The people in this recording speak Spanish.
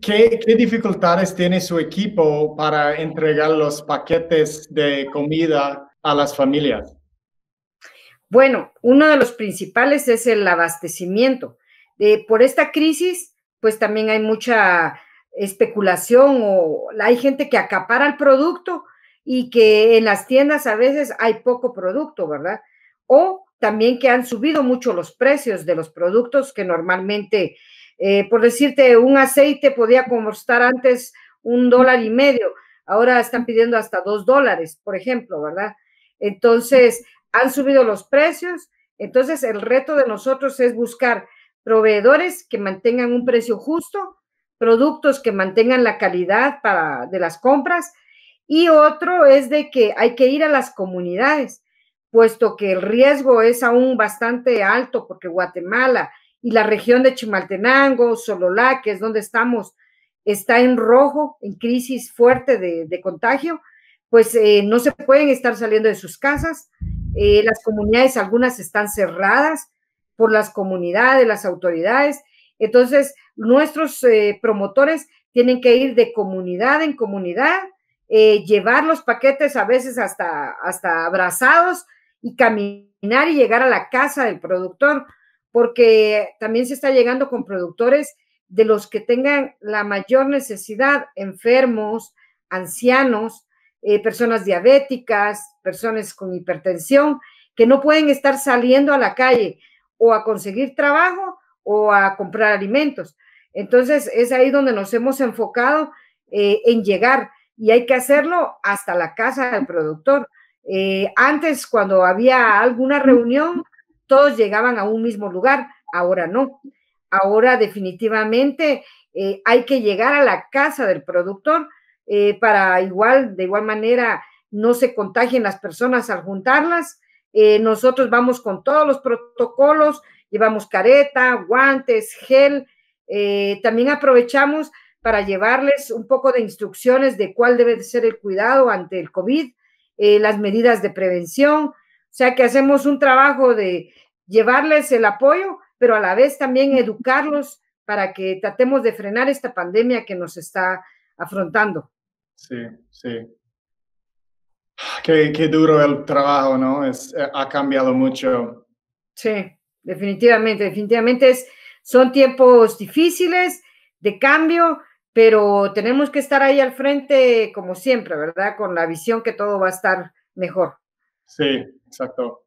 ¿Qué, dificultades tiene su equipo para entregar los paquetes de comida a las familias? Bueno, uno de los principales es el abastecimiento. por esta crisis, pues también hay mucha especulación o hay gente que acapara el producto y que en las tiendas a veces hay poco producto, ¿verdad? O también que han subido mucho los precios de los productos que normalmente eh, por decirte, un aceite podía costar antes un dólar y medio, ahora están pidiendo hasta dos dólares, por ejemplo, ¿verdad? Entonces, han subido los precios, entonces el reto de nosotros es buscar proveedores que mantengan un precio justo, productos que mantengan la calidad de las compras y otro es de que hay que ir a las comunidades, puesto que el riesgo es aún bastante alto porque Guatemala, y la región de Chimaltenango, Sololá, que es donde estamos, está en rojo, en crisis fuerte de, contagio, pues eh, no se pueden estar saliendo de sus casas. Eh, las comunidades, algunas están cerradas por las comunidades, las autoridades. Entonces, nuestros eh, promotores tienen que ir de comunidad en comunidad, llevar los paquetes a veces hasta, hasta abrazados y caminar y llegar a la casa del productor porque también se está llegando con productores de los que tengan la mayor necesidad, enfermos, ancianos, eh, personas diabéticas, personas con hipertensión, que no pueden estar saliendo a la calle o a conseguir trabajo o a comprar alimentos. Entonces es ahí donde nos hemos enfocado eh, en llegar y hay que hacerlo hasta la casa del productor. Eh, antes, cuando había alguna reunión, todos llegaban a un mismo lugar, ahora no. Ahora definitivamente eh, hay que llegar a la casa del productor eh, para igual, de igual manera, no se contagien las personas al juntarlas. Eh, nosotros vamos con todos los protocolos, llevamos careta, guantes, gel. también aprovechamos para llevarles un poco de instrucciones de cuál debe ser el cuidado ante el COVID, las medidas de prevención, o sea que hacemos un trabajo de llevarles el apoyo, pero a la vez también educarlos para que tratemos de frenar esta pandemia que nos está afrontando. Sí, sí. Qué, duro el trabajo, ¿no? Eh, ha cambiado mucho. Sí, definitivamente, definitivamente son tiempos difíciles de cambio, pero tenemos que estar ahí al frente como siempre, ¿verdad? Con la visión que todo va a estar mejor. Sí, exacto.